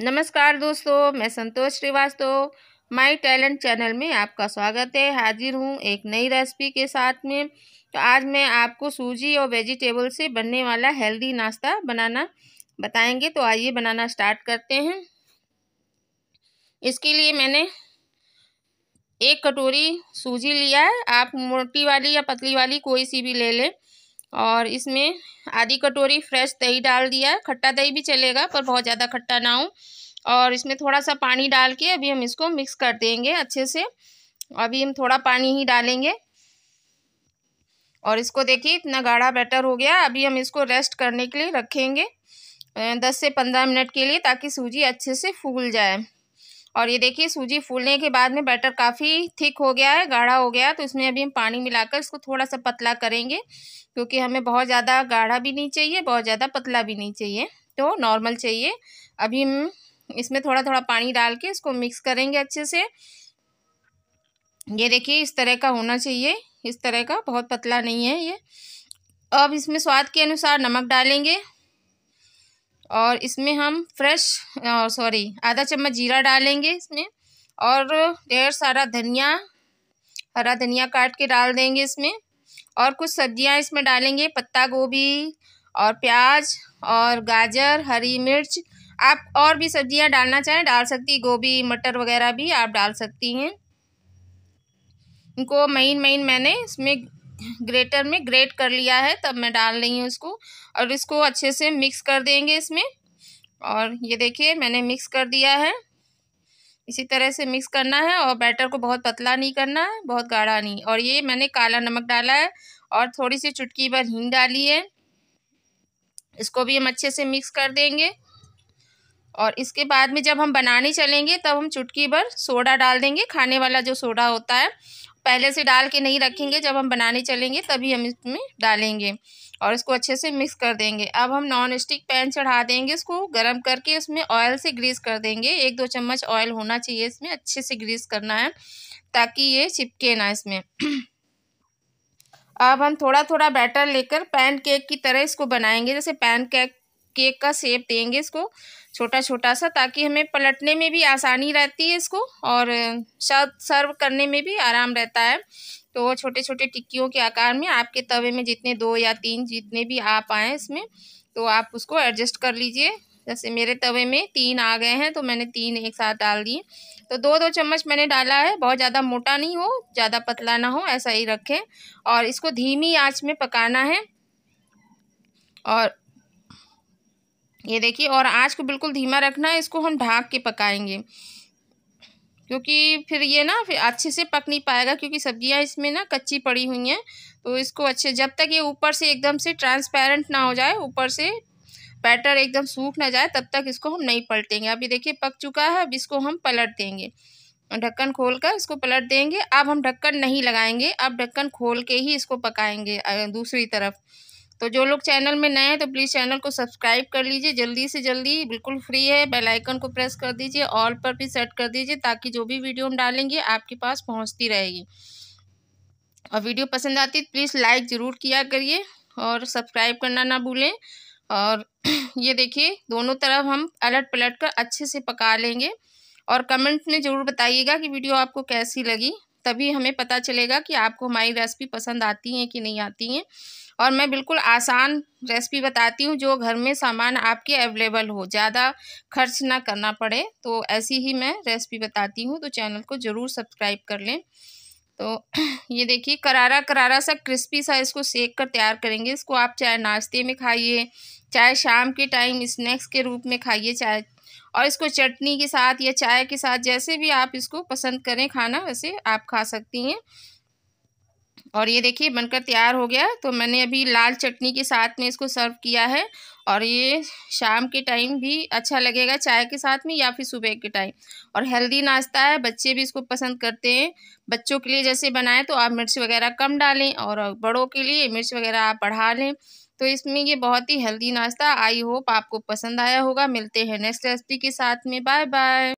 नमस्कार दोस्तों मैं Santosh Srivastava my talent channel में आपका स्वागत है हाजिर हूँ एक नई रेसिपी के साथ में तो आज मैं आपको सूजी और वेजिटेबल से बनने वाला हेल्दी नाश्ता बनाना बताएंगे तो आइए बनाना स्टार्ट करते हैं इसके लिए मैंने एक कटोरी सूजी लिया है आप मोटी वाली या पतली वाली कोई सी भी ले लें और इसमें आधी कटोरी फ्रेश दही डाल दिया खट्टा दही भी चलेगा पर बहुत ज़्यादा खट्टा ना हो और इसमें थोड़ा सा पानी डाल के अभी हम इसको मिक्स कर देंगे अच्छे से अभी हम थोड़ा पानी ही डालेंगे और इसको देखिए इतना गाढ़ा बैटर हो गया अभी हम इसको रेस्ट करने के लिए रखेंगे दस से पंद्रह मिनट के लिए ताकि सूजी अच्छे से फूल जाए और ये देखिए सूजी फूलने के बाद में बैटर काफ़ी थिक हो गया है गाढ़ा हो गया तो इसमें अभी हम पानी मिलाकर इसको थोड़ा सा पतला करेंगे क्योंकि हमें बहुत ज़्यादा गाढ़ा भी नहीं चाहिए बहुत ज़्यादा पतला भी नहीं चाहिए तो नॉर्मल चाहिए अभी हम इसमें थोड़ा थोड़ा पानी डाल के इसको मिक्स करेंगे अच्छे से ये देखिए इस तरह का होना चाहिए इस तरह का बहुत पतला नहीं है ये अब इसमें स्वाद के अनुसार नमक डालेंगे और इसमें हम फ्रेश सॉरी आधा चम्मच जीरा डालेंगे इसमें और ढेर सारा धनिया हरा धनिया काट के डाल देंगे इसमें और कुछ सब्जियां इसमें डालेंगे पत्ता गोभी और प्याज और गाजर हरी मिर्च आप और भी सब्जियां डालना चाहें डाल सकती गोभी मटर वगैरह भी आप डाल सकती हैं इनको महीन महीन मैंने इसमें ग्रेटर में ग्रेट कर लिया है तब मैं डाल रही हूँ इसको और इसको अच्छे से मिक्स कर देंगे इसमें और ये देखिए मैंने मिक्स कर दिया है इसी तरह से मिक्स करना है और बैटर को बहुत पतला नहीं करना है बहुत गाढ़ा नहीं और ये मैंने काला नमक डाला है और थोड़ी सी चुटकी भर हींग डाली है इसको भी हम अच्छे से मिक्स कर देंगे और इसके बाद में जब हम बनाने चलेंगे तब हम चुटकी भर सोडा डाल देंगे खाने वाला जो सोडा होता है पहले से डाल के नहीं रखेंगे जब हम बनाने चलेंगे तभी हम इसमें डालेंगे और इसको अच्छे से मिक्स कर देंगे अब हम नॉन स्टिक पैन चढ़ा देंगे इसको गर्म करके इसमें ऑयल से ग्रीस कर देंगे एक दो चम्मच ऑयल होना चाहिए इसमें अच्छे से ग्रीस करना है ताकि ये चिपके ना इसमें अब हम थोड़ा थोड़ा बैटर लेकर पैन केक की तरह इसको बनाएंगे जैसे पैन केक केक का शेप देंगे इसको छोटा छोटा सा ताकि हमें पलटने में भी आसानी रहती है इसको और सर्व करने में भी आराम रहता है तो छोटे छोटे टिक्कियों के आकार में आपके तवे में जितने दो या तीन जितने भी आप आए इसमें तो आप उसको एडजस्ट कर लीजिए जैसे मेरे तवे में तीन आ गए हैं तो मैंने तीन एक साथ डाल दिए तो दो दो चम्मच मैंने डाला है बहुत ज़्यादा मोटा नहीं हो ज़्यादा पतला ना हो ऐसा ही रखें और इसको धीमी आंच में पकाना है और ये देखिए और आँच को बिल्कुल धीमा रखना है इसको हम ढाक के पकाएंगे क्योंकि फिर ये ना फिर अच्छे से पक नहीं पाएगा क्योंकि सब्जियां इसमें ना कच्ची पड़ी हुई हैं तो इसको अच्छे जब तक ये ऊपर से एकदम से ट्रांसपेरेंट ना हो जाए ऊपर से बैटर एकदम सूख ना जाए तब तक इसको हम नहीं पलटेंगे अभी देखिए पक चुका है अब इसको हम पलट देंगे ढक्कन खोल कर इसको पलट देंगे अब हम ढक्कन नहीं लगाएंगे अब ढक्कन खोल के ही इसको पकाएंगे दूसरी तरफ तो जो लोग चैनल में नए हैं तो प्लीज़ चैनल को सब्सक्राइब कर लीजिए जल्दी से जल्दी बिल्कुल फ्री है बेल आइकन को प्रेस कर दीजिए ऑल पर भी सेट कर दीजिए ताकि जो भी वीडियो हम डालेंगे आपके पास पहुंचती रहेगी और वीडियो पसंद आती है प्लीज़ लाइक ज़रूर किया करिए और सब्सक्राइब करना ना भूलें और ये देखिए दोनों तरफ हम अलट पलट कर अच्छे से पका लेंगे और कमेंट में ज़रूर बताइएगा कि वीडियो आपको कैसी लगी तभी हमें पता चलेगा कि आपको हमारी रेसिपी पसंद आती हैं कि नहीं आती हैं और मैं बिल्कुल आसान रेसिपी बताती हूँ जो घर में सामान आपके अवेलेबल हो ज़्यादा खर्च ना करना पड़े तो ऐसी ही मैं रेसिपी बताती हूँ तो चैनल को ज़रूर सब्सक्राइब कर लें तो ये देखिए करारा करारा सा क्रिस्पी सा इसको सेक कर तैयार करेंगे इसको आप चाहे नाश्ते में खाइए चाहे शाम के टाइम स्नैक्स के रूप में खाइए चाहे और इसको चटनी के साथ या चाय के साथ जैसे भी आप इसको पसंद करें खाना वैसे आप खा सकती हैं और ये देखिए बनकर तैयार हो गया तो मैंने अभी लाल चटनी के साथ में इसको सर्व किया है और ये शाम के टाइम भी अच्छा लगेगा चाय के साथ में या फिर सुबह के टाइम और हेल्दी नाश्ता है बच्चे भी इसको पसंद करते हैं बच्चों के लिए जैसे बनाएं तो आप मिर्च वगैरह कम डालें और बड़ों के लिए मिर्च वगैरह आप बढ़ा लें तो इसमें ये बहुत ही हेल्दी नाश्ता आई होप आपको पसंद आया होगा मिलते हैं नेक्स्ट रेसिपी के साथ में बाय बाय